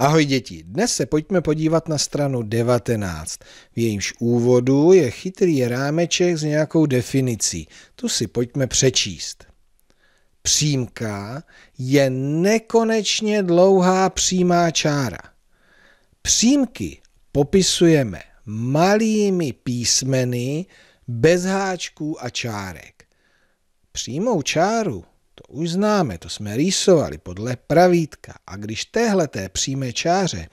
Ahoj děti, dnes se pojďme podívat na stranu 19. V jejímž úvodu je chytrý rámeček s nějakou definicí. Tu si pojďme přečíst. Přímka je nekonečně dlouhá přímá čára. Přímky popisujeme malými písmeny bez háčků a čárek. Přímou čáru to už známe, to jsme rýsovali podle pravítka. A když té přímé čáře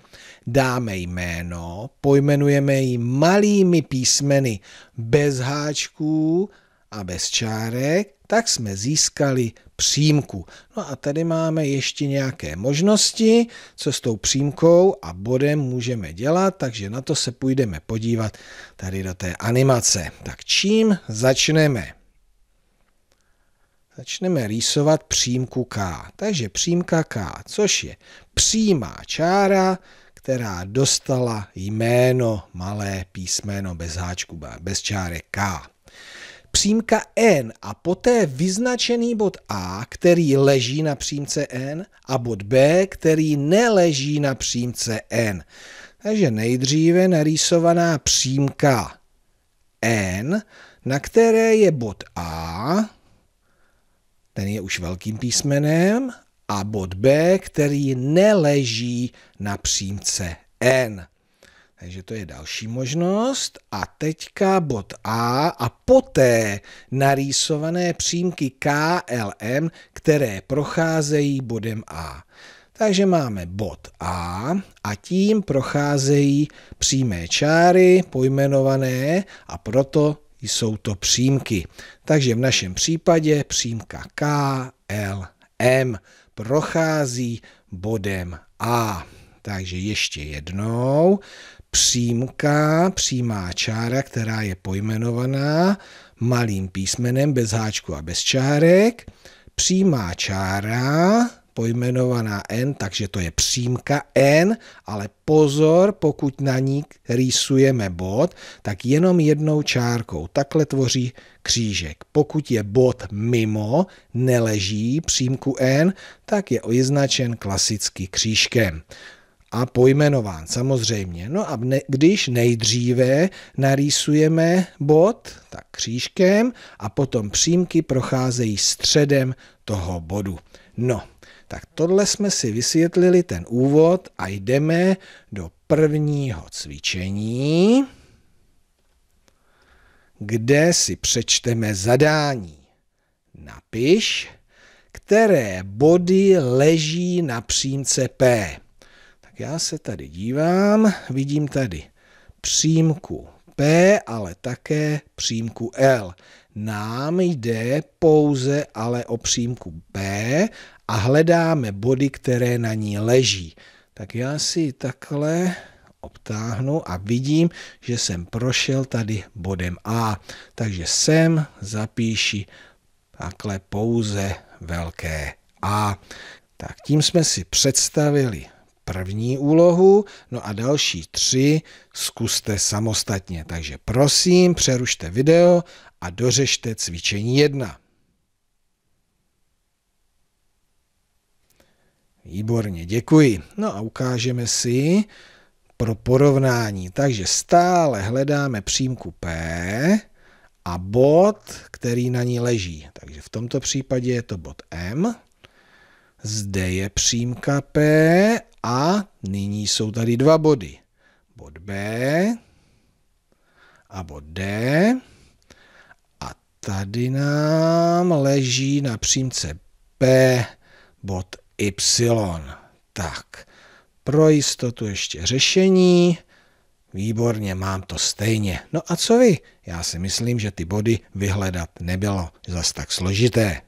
dáme jméno, pojmenujeme ji malými písmeny bez háčků a bez čárek, tak jsme získali přímku. No a tady máme ještě nějaké možnosti, co s tou přímkou a bodem můžeme dělat, takže na to se půjdeme podívat tady do té animace. Tak čím začneme? začneme rýsovat přímku K. Takže přímka K, což je přímá čára, která dostala jméno malé písmeno bez háčku, bez čáry K. Přímka N a poté vyznačený bod A, který leží na přímce N a bod B, který neleží na přímce N. Takže nejdříve narýsovaná přímka N, na které je bod A, ten je už velkým písmenem, a bod B, který neleží na přímce N. Takže to je další možnost. A teďka bod A a poté narýsované přímky KLM, které procházejí bodem A. Takže máme bod A a tím procházejí přímé čáry pojmenované a proto jsou to přímky. Takže v našem případě přímka K, L, M prochází bodem A. Takže ještě jednou. Přímka, přímá čára, která je pojmenovaná malým písmenem bez háčku a bez čárek. Přímá čára pojmenovaná n, takže to je přímka n, ale pozor, pokud na ní rýsujeme bod, tak jenom jednou čárkou. Takhle tvoří křížek. Pokud je bod mimo, neleží přímku n, tak je označen klasicky křížkem a pojmenován samozřejmě. No a ne, když nejdříve narýsujeme bod, tak křížkem a potom přímky procházejí středem toho bodu. No, tak tohle jsme si vysvětlili ten úvod a jdeme do prvního cvičení, kde si přečteme zadání. Napiš, které body leží na přímce P. Já se tady dívám, vidím tady přímku P, ale také přímku L. Nám jde pouze ale o přímku P a hledáme body, které na ní leží. Tak já si takhle obtáhnu a vidím, že jsem prošel tady bodem A. Takže sem zapíši takhle pouze velké A. Tak tím jsme si představili první úlohu, no a další tři zkuste samostatně. Takže prosím, přerušte video a dořešte cvičení jedna. Výborně, děkuji. No a ukážeme si pro porovnání. Takže stále hledáme přímku P a bod, který na ní leží. Takže v tomto případě je to bod M. Zde je přímka P a nyní jsou tady dva body. Bod B a bod D. A tady nám leží na přímce P bod Y. Tak, pro jistotu ještě řešení. Výborně, mám to stejně. No a co vy? Já si myslím, že ty body vyhledat nebylo zas tak složité.